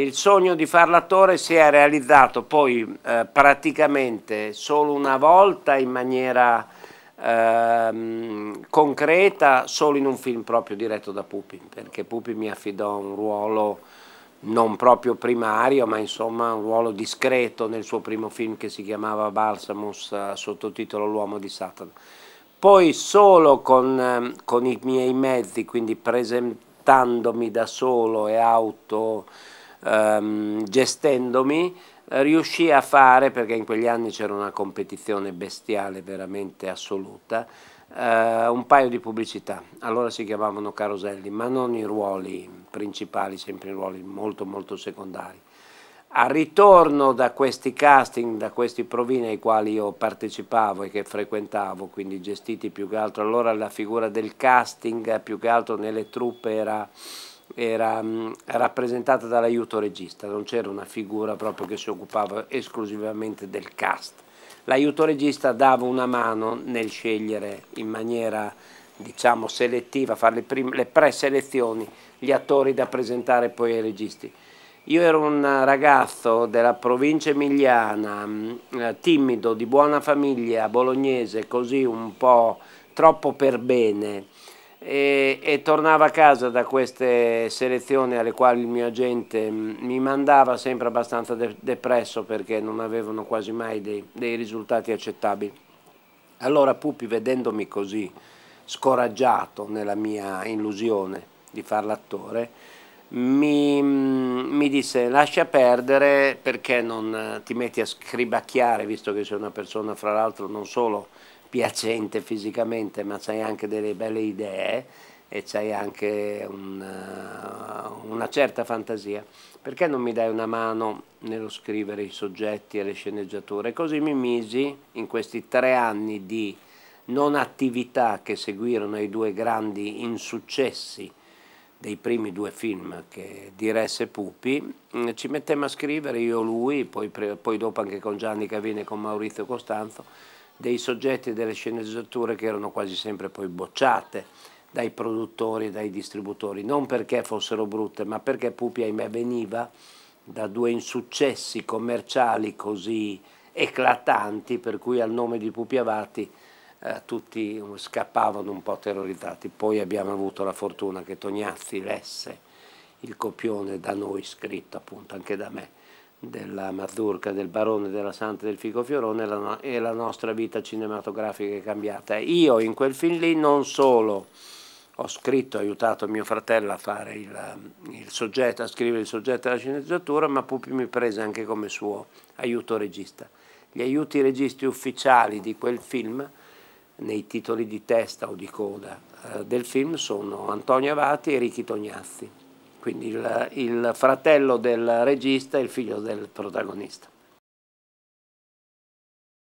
Il sogno di far l'attore si è realizzato poi eh, praticamente solo una volta in maniera eh, concreta, solo in un film proprio diretto da Pupi, perché Pupi mi affidò un ruolo non proprio primario, ma insomma un ruolo discreto nel suo primo film che si chiamava Balsamus, eh, sottotitolo L'uomo di Satana. Poi solo con, ehm, con i miei mezzi, quindi presentandomi da solo e auto ehm, gestendomi, eh, riuscì a fare, perché in quegli anni c'era una competizione bestiale veramente assoluta, eh, un paio di pubblicità. Allora si chiamavano caroselli, ma non i ruoli principali, sempre i ruoli molto molto secondari. Al ritorno da questi casting, da questi provini ai quali io partecipavo e che frequentavo, quindi gestiti più che altro, allora la figura del casting più che altro nelle truppe era era mh, mm, rappresentata dall'aiuto regista, non c'era una figura proprio che si occupava esclusivamente del cast. L'aiuto regista dava una mano nel scegliere in maniera diciamo selettiva, fare le, prime, le preselezioni, gli attori da presentare poi ai registi. Io ero un ragazzo della provincia emiliana, mm, eh, timido, di buona famiglia, bolognese, così un po' troppo per bene, e, e, tornavo a casa da queste selezioni alle quali il mio agente mm, mi mandava sempre abbastanza de depresso perché non avevano quasi mai dei, dei risultati accettabili. Allora Pupi vedendomi così scoraggiato nella mia illusione di far l'attore, mi, mi, disse lascia perdere perché non ti metti a scribacchiare visto che sei una persona fra l'altro non solo piacente fisicamente ma hai anche delle belle idee e c'hai anche una, eh, una certa fantasia perché non mi dai una mano nello scrivere i soggetti e le sceneggiature così mi misi in questi tre anni di non attività che seguirono i due grandi insuccessi dei primi due film che diresse Pupi, mm, ci mettemmo a scrivere io, e lui, poi, poi dopo anche con Gianni Cavini e con Maurizio Costanzo, dei soggetti e delle sceneggiature che erano quasi sempre poi bocciate dai produttori e dai distributori, non perché fossero brutte, ma perché Pupi, ahimè, veniva da due insuccessi commerciali così eclatanti, per cui al nome di Pupi Avati eh, tutti scappavano un po' terrorizzati. Poi abbiamo avuto la fortuna che Tognazzi lesse il copione da noi scritto appunto anche da me della Mazzurca, del Barone, della Santa del Fico Fiorone la no e la nostra vita cinematografica è cambiata. Io in quel film lì non solo ho scritto, ho aiutato mio fratello a fare il, il soggetto, a scrivere il soggetto della sceneggiatura, ma Pupi mi prese anche come suo aiuto regista. Gli aiuti registi ufficiali di quel film nei titoli di testa o di coda eh, del film sono Antonio Avati e Ricky Tognazzi, quindi il, il fratello del regista e il figlio del protagonista.